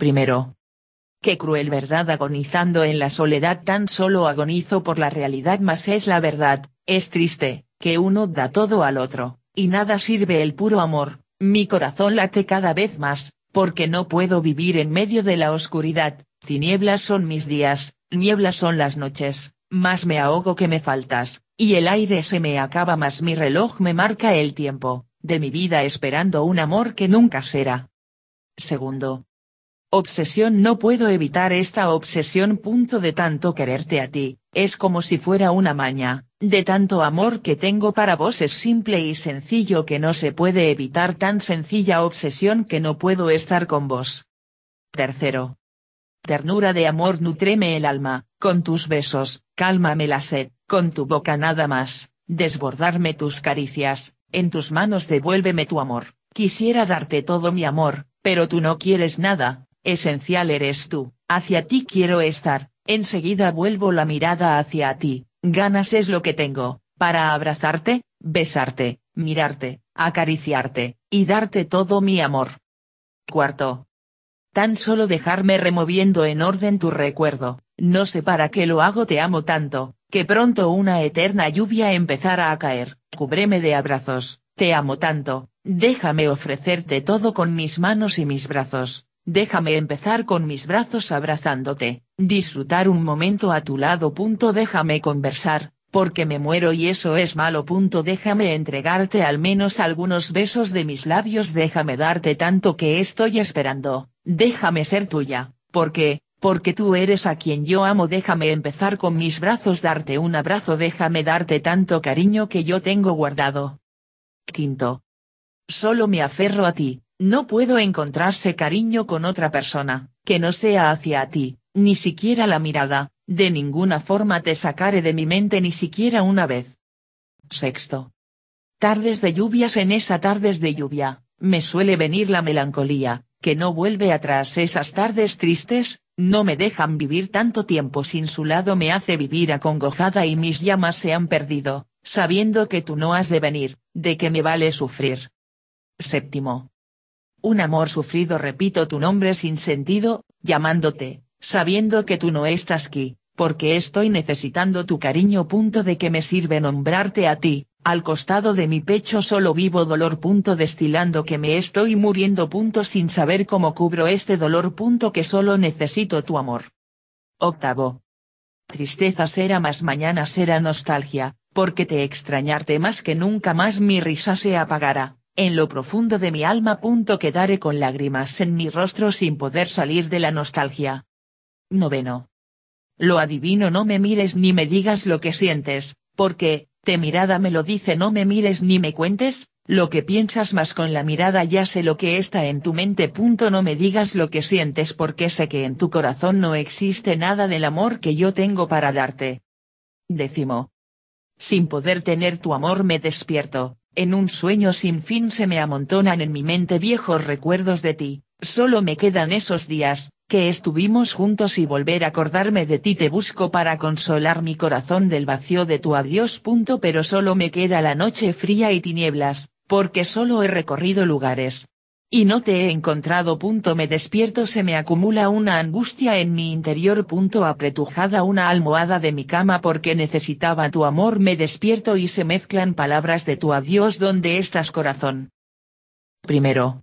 Primero. Qué cruel verdad agonizando en la soledad tan solo agonizo por la realidad más es la verdad, es triste, que uno da todo al otro, y nada sirve el puro amor, mi corazón late cada vez más, porque no puedo vivir en medio de la oscuridad, tinieblas son mis días, nieblas son las noches, más me ahogo que me faltas, y el aire se me acaba más mi reloj me marca el tiempo, de mi vida esperando un amor que nunca será. Segundo, Obsesión no puedo evitar esta obsesión. Punto de tanto quererte a ti, es como si fuera una maña, de tanto amor que tengo para vos es simple y sencillo que no se puede evitar tan sencilla obsesión que no puedo estar con vos. Tercero. Ternura de amor nutreme el alma, con tus besos, cálmame la sed, con tu boca nada más, desbordarme tus caricias, en tus manos devuélveme tu amor, quisiera darte todo mi amor, pero tú no quieres nada, esencial eres tú, hacia ti quiero estar, enseguida vuelvo la mirada hacia ti, ganas es lo que tengo, para abrazarte, besarte, mirarte, acariciarte, y darte todo mi amor. Cuarto. Tan solo dejarme removiendo en orden tu recuerdo, no sé para qué lo hago te amo tanto, que pronto una eterna lluvia empezara a caer, cúbreme de abrazos, te amo tanto, déjame ofrecerte todo con mis manos y mis brazos, Déjame empezar con mis brazos abrazándote, disfrutar un momento a tu lado. Punto déjame conversar, porque me muero y eso es malo. Punto déjame entregarte al menos algunos besos de mis labios. Déjame darte tanto que estoy esperando, déjame ser tuya, porque, porque tú eres a quien yo amo. Déjame empezar con mis brazos, darte un abrazo, déjame darte tanto cariño que yo tengo guardado. Quinto. Solo me aferro a ti, no puedo encontrarse cariño con otra persona, que no sea hacia ti, ni siquiera la mirada, de ninguna forma te sacaré de mi mente ni siquiera una vez. Sexto. Tardes de lluvias en esas tardes de lluvia, me suele venir la melancolía, que no vuelve atrás esas tardes tristes, no me dejan vivir tanto tiempo sin su lado me hace vivir acongojada y mis llamas se han perdido, sabiendo que tú no has de venir, de que me vale sufrir. Séptimo. Un amor sufrido repito tu nombre sin sentido, llamándote, sabiendo que tú no estás aquí, porque estoy necesitando tu cariño. Punto de que me sirve nombrarte a ti, al costado de mi pecho solo vivo dolor. Punto destilando que me estoy muriendo. Punto sin saber cómo cubro este dolor. Punto que solo necesito tu amor. Octavo. Tristeza será más mañana será nostalgia, porque te extrañarte más que nunca más mi risa se apagará en lo profundo de mi alma. punto Quedaré con lágrimas en mi rostro sin poder salir de la nostalgia. Noveno. Lo adivino no me mires ni me digas lo que sientes, porque, te mirada me lo dice no me mires ni me cuentes, lo que piensas más con la mirada ya sé lo que está en tu mente. Punto no me digas lo que sientes porque sé que en tu corazón no existe nada del amor que yo tengo para darte. Décimo. Sin poder tener tu amor me despierto, en un sueño sin fin se me amontonan en mi mente viejos recuerdos de ti, solo me quedan esos días, que estuvimos juntos y volver a acordarme de ti te busco para consolar mi corazón del vacío de tu adiós. Punto pero solo me queda la noche fría y tinieblas, porque solo he recorrido lugares, y no te he encontrado. Punto me despierto se me acumula una angustia en mi interior. Punto apretujada una almohada de mi cama porque necesitaba tu amor me despierto y se mezclan palabras de tu adiós donde estás corazón. Primero.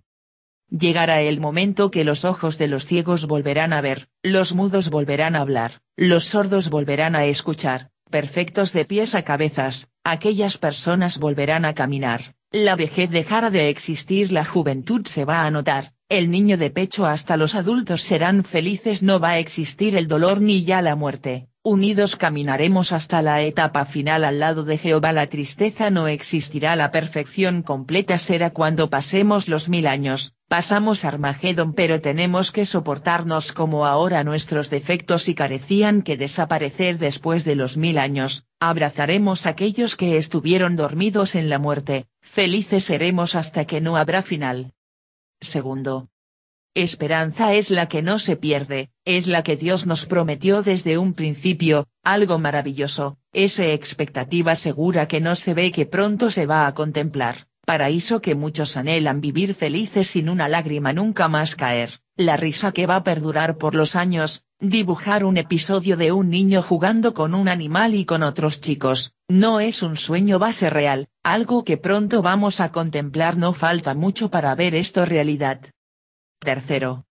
Llegará el momento que los ojos de los ciegos volverán a ver, los mudos volverán a hablar, los sordos volverán a escuchar, perfectos de pies a cabezas, aquellas personas volverán a caminar, la vejez dejará de existir, la juventud se va a notar, el niño de pecho hasta los adultos serán felices, no va a existir el dolor ni ya la muerte, unidos caminaremos hasta la etapa final al lado de Jehová, la tristeza no existirá, la perfección completa será cuando pasemos los mil años, pasamos Armagedón pero tenemos que soportarnos como ahora nuestros defectos y carecían que desaparecer después de los mil años, abrazaremos aquellos que estuvieron dormidos en la muerte, Felices seremos hasta que no habrá final. Segundo. Esperanza es la que no se pierde, es la que Dios nos prometió desde un principio, algo maravilloso, esa expectativa segura que no se ve que pronto se va a contemplar, paraíso que muchos anhelan vivir felices sin una lágrima nunca más caer, la risa que va a perdurar por los años, dibujar un episodio de un niño jugando con un animal y con otros chicos, no es un sueño base real, algo que pronto vamos a contemplar no falta mucho para ver esto realidad. Tercero.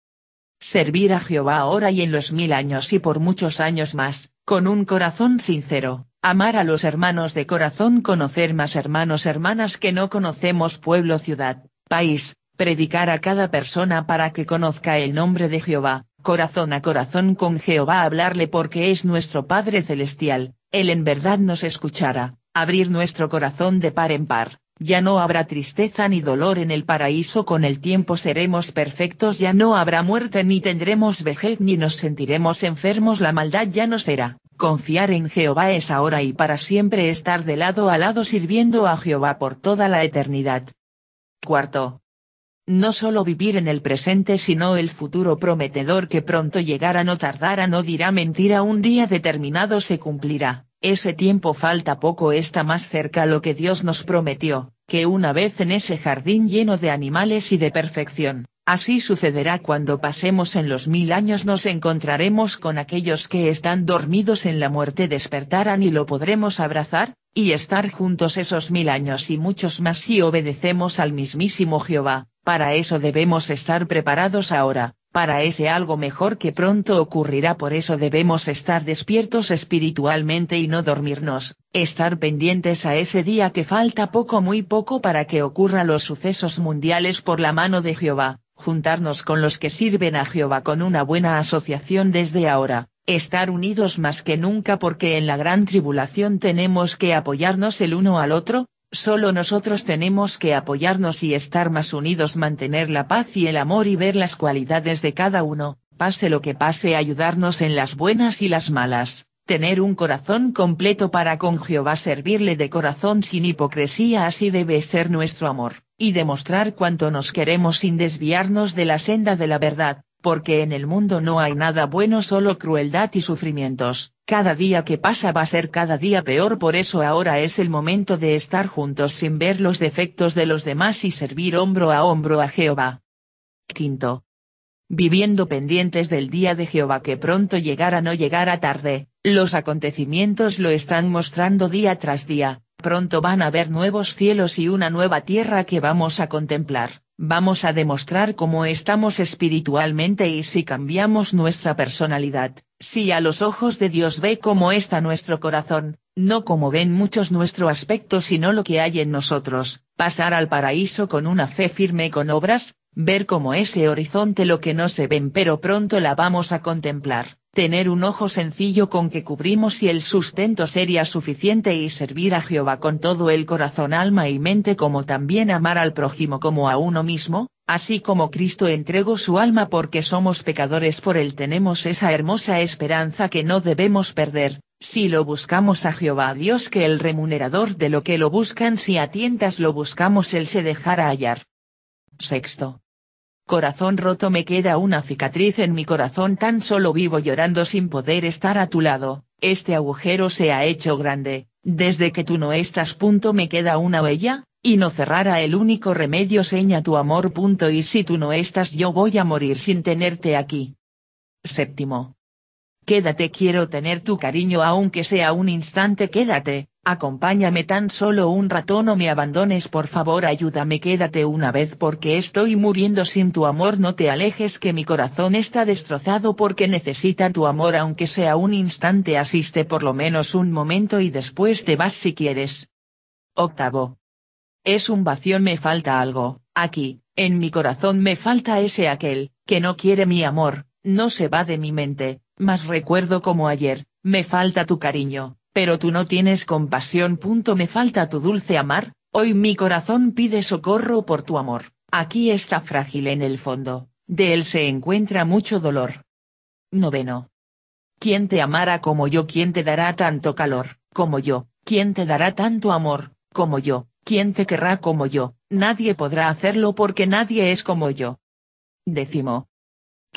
Servir a Jehová ahora y en los mil años y por muchos años más, con un corazón sincero, amar a los hermanos de corazón, conocer más hermanos, hermanas que no conocemos, pueblo, ciudad, país, predicar a cada persona para que conozca el nombre de Jehová, corazón a corazón con Jehová, hablarle porque es nuestro Padre Celestial, Él en verdad nos escuchará, abrir nuestro corazón de par en par. Ya no habrá tristeza ni dolor en el paraíso, con el tiempo seremos perfectos, ya no habrá muerte ni tendremos vejez ni nos sentiremos enfermos, la maldad ya no será. Confiar en Jehová es ahora y para siempre estar de lado a lado sirviendo a Jehová por toda la eternidad. Cuarto. No solo vivir en el presente sino el futuro prometedor que pronto llegará no tardará no dirá mentira un día determinado se cumplirá, ese tiempo falta poco está más cerca lo que Dios nos prometió, que una vez en ese jardín lleno de animales y de perfección, Así sucederá cuando pasemos en los mil años nos encontraremos con aquellos que están dormidos en la muerte despertarán y lo podremos abrazar, y estar juntos esos mil años y muchos más si obedecemos al mismísimo Jehová, para eso debemos estar preparados ahora, para ese algo mejor que pronto ocurrirá por eso debemos estar despiertos espiritualmente y no dormirnos, estar pendientes a ese día que falta poco muy poco para que ocurra los sucesos mundiales por la mano de Jehová juntarnos con los que sirven a Jehová con una buena asociación desde ahora, estar unidos más que nunca porque en la gran tribulación tenemos que apoyarnos el uno al otro, solo nosotros tenemos que apoyarnos y estar más unidos mantener la paz y el amor y ver las cualidades de cada uno, pase lo que pase ayudarnos en las buenas y las malas tener un corazón completo para con Jehová servirle de corazón sin hipocresía así debe ser nuestro amor y demostrar cuánto nos queremos sin desviarnos de la senda de la verdad, porque en el mundo no hay nada bueno solo crueldad y sufrimientos, cada día que pasa va a ser cada día peor por eso ahora es el momento de estar juntos sin ver los defectos de los demás y servir hombro a hombro a Jehová. Quinto. Viviendo pendientes del día de Jehová que pronto llegará no llegará tarde, los acontecimientos lo están mostrando día tras día, pronto van a ver nuevos cielos y una nueva tierra que vamos a contemplar, vamos a demostrar cómo estamos espiritualmente y si cambiamos nuestra personalidad, si a los ojos de Dios ve cómo está nuestro corazón, no como ven muchos nuestro aspecto sino lo que hay en nosotros, pasar al paraíso con una fe firme con obras, ver como ese horizonte lo que no se ven pero pronto la vamos a contemplar tener un ojo sencillo con que cubrimos y el sustento sería suficiente y servir a Jehová con todo el corazón alma y mente como también amar al prójimo como a uno mismo, así como Cristo entregó su alma porque somos pecadores por él tenemos esa hermosa esperanza que no debemos perder, si lo buscamos a Jehová Dios que el remunerador de lo que lo buscan si a tientas lo buscamos él se dejará hallar. Sexto. Corazón roto me queda una cicatriz en mi corazón tan solo vivo llorando sin poder estar a tu lado, este agujero se ha hecho grande, desde que tú no estás. Punto me queda una huella, y no cerrará el único remedio seña tu amor. Punto y si tú no estás yo voy a morir sin tenerte aquí. Séptimo. Quédate quiero tener tu cariño aunque sea un instante quédate, acompáñame tan solo un ratón no me abandones por favor ayúdame quédate una vez porque estoy muriendo sin tu amor no te alejes que mi corazón está destrozado porque necesita tu amor aunque sea un instante asiste por lo menos un momento y después te vas si quieres. Octavo. Es un vacío me falta algo, aquí, en mi corazón me falta ese aquel, que no quiere mi amor, no se va de mi mente, más recuerdo como ayer, me falta tu cariño, pero tú no tienes compasión. punto Me falta tu dulce amar, hoy mi corazón pide socorro por tu amor, aquí está frágil en el fondo, de él se encuentra mucho dolor. Noveno. ¿Quién te amará como yo? ¿Quién te dará tanto calor, como yo? ¿Quién te dará tanto amor, como yo? ¿Quién te querrá como yo? Nadie podrá hacerlo porque nadie es como yo. Décimo.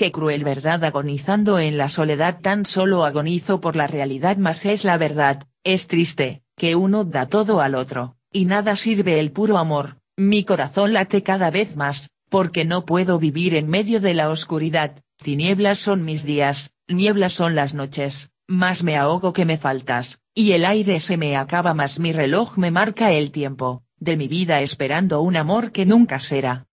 Qué cruel verdad agonizando en la soledad tan solo agonizo por la realidad más es la verdad, es triste, que uno da todo al otro, y nada sirve el puro amor, mi corazón late cada vez más, porque no puedo vivir en medio de la oscuridad, tinieblas son mis días, nieblas son las noches, más me ahogo que me faltas, y el aire se me acaba más mi reloj me marca el tiempo, de mi vida esperando un amor que nunca será.